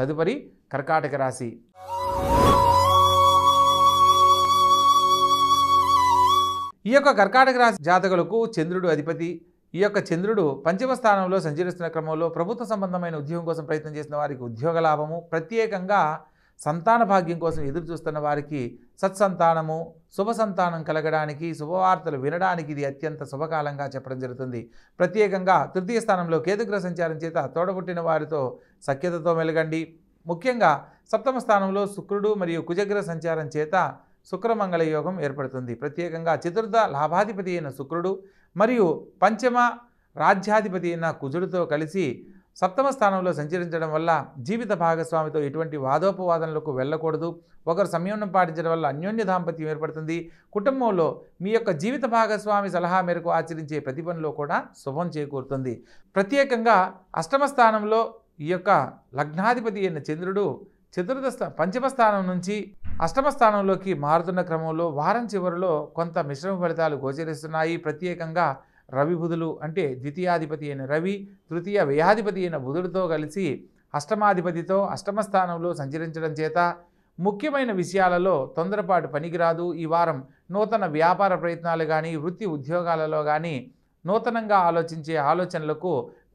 తదుపరి కర్కాటక రాశి ఈ యొక్క కర్కాటక రాశి జాతకులకు చంద్రుడు అధిపతి ఈ యొక్క చంద్రుడు పంచమ స్థానంలో సంచరిస్తున్న క్రమంలో ప్రభుత్వ సంబంధమైన ఉద్యోగం కోసం ప్రయత్నం చేసిన వారికి ఉద్యోగ లాభము ప్రత్యేకంగా సంతాన భాగ్యం కోసం ఎదురు చూస్తున్న వారికి సత్సంతానము శుభ సంతానం కలగడానికి శుభవార్తలు వినడానికి ఇది అత్యంత శుభకాలంగా చెప్పడం జరుగుతుంది ప్రత్యేకంగా తృతీయ స్థానంలో కేతుగ్రహ సంచారం చేత తోడబుట్టిన వారితో సఖ్యతతో మెలగండి ముఖ్యంగా సప్తమ స్థానంలో శుక్రుడు మరియు కుజగ్రహ సంచారం చేత శుక్రమంగళ యోగం ఏర్పడుతుంది ప్రత్యేకంగా చతుర్థ లాభాధిపతి అయిన శుక్రుడు మరియు పంచమ రాజ్యాధిపతి అయిన కుజుడితో కలిసి సప్తమ స్థానంలో సంచరించడం వల్ల జీవిత భాగస్వామితో ఎటువంటి వాదోపవాదనలకు వెళ్ళకూడదు ఒకరు సంయమనం పాటించడం వల్ల అన్యోన్య దాంపత్యం ఏర్పడుతుంది కుటుంబంలో మీ యొక్క జీవిత భాగస్వామి సలహా మేరకు ఆచరించే ప్రతి కూడా శుభం చేకూరుతుంది ప్రత్యేకంగా అష్టమ స్థానంలో ఈ యొక్క లగ్నాధిపతి అయిన చంద్రుడు చతుర్థ స్థా పంచమ స్థానం నుంచి అష్టమ స్థానంలోకి మారుతున్న క్రమంలో వారం చివరిలో కొంత మిశ్రమ ఫలితాలు గోచరిస్తున్నాయి ప్రత్యేకంగా రవి బుధులు అంటే ద్వితీయాధిపతి అయిన రవి తృతీయ వ్యయాధిపతి అయిన బుధుడితో కలిసి అష్టమాధిపతితో అష్టమ స్థానంలో సంచరించడం చేత ముఖ్యమైన విషయాలలో తొందరపాటు పనికిరాదు ఈ వారం నూతన వ్యాపార ప్రయత్నాలు కానీ వృత్తి ఉద్యోగాలలో కానీ నూతనంగా ఆలోచించే ఆలోచనలకు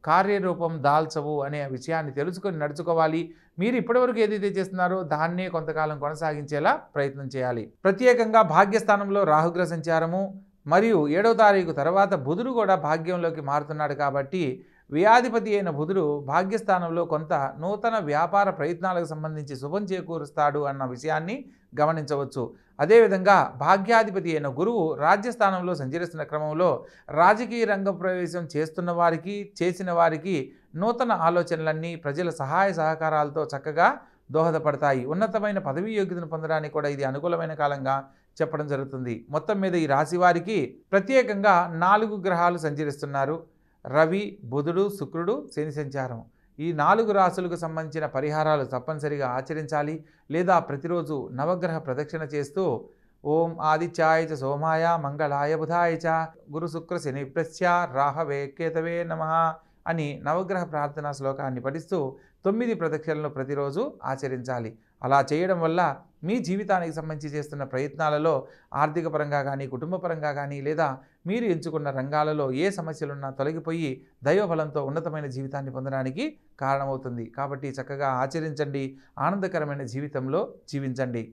కార్యరూపం దాల్చవు అనే విషయాన్ని తెలుసుకొని నడుచుకోవాలి మీరు ఇప్పటివరకు ఏదైతే చేస్తున్నారో దాన్నే కొంతకాలం కొనసాగించేలా ప్రయత్నం చేయాలి ప్రత్యేకంగా భాగ్యస్థానంలో రాహుగ్ర సంచారము మరియు ఏడవ తారీఖు తర్వాత బుధుడు కూడా భాగ్యంలోకి మారుతున్నాడు కాబట్టి వ్యాధిపతి అయిన బుధుడు భాగ్యస్థానంలో కొంత నూతన వ్యాపార ప్రయత్నాలకు సంబంధించి శుభం చేకూరుస్తాడు అన్న విషయాన్ని గమనించవచ్చు అదేవిధంగా భాగ్యాధిపతి అయిన గురువు రాజ్యస్థానంలో సంచరిస్తున్న క్రమంలో రాజకీయ రంగ ప్రవేశం చేస్తున్న వారికి చేసిన వారికి నూతన ఆలోచనలన్నీ ప్రజల సహాయ సహకారాలతో చక్కగా దోహదపడతాయి ఉన్నతమైన పదవీ యోగ్యతను పొందడానికి కూడా ఇది అనుకూలమైన కాలంగా చెప్పడం జరుగుతుంది మొత్తం మీద ఈ రాశి వారికి ప్రత్యేకంగా నాలుగు గ్రహాలు సంచరిస్తున్నారు రవి బుధుడు శుక్రుడు శని సంచారం ఈ నాలుగు రాశులకు సంబంధించిన పరిహారాలు తప్పనిసరిగా ఆచరించాలి లేదా ప్రతిరోజు నవగ్రహ ప్రదక్షిణ చేస్తూ ఓం ఆదిత్యాయ చ సోమాయ మంగళాయ బుధాయ చ గురు శుక్ర శనిప్రస్య రాహవే కేతవే నమ అని నవగ్రహ ప్రార్థనా శ్లోకాన్ని పఠిస్తూ తొమ్మిది ప్రదక్షిణలను ప్రతిరోజు ఆచరించాలి అలా చేయడం వల్ల మీ జీవితానికి సంబంధించి చేస్తున్న ప్రయత్నాలలో ఆర్థిక పరంగా కానీ కుటుంబ పరంగా కానీ లేదా మీరు ఎంచుకున్న రంగాలలో ఏ సమస్యలున్నా తొలగిపోయి దైవబలంతో ఉన్నతమైన జీవితాన్ని పొందడానికి కారణమవుతుంది కాబట్టి చక్కగా ఆచరించండి ఆనందకరమైన జీవితంలో జీవించండి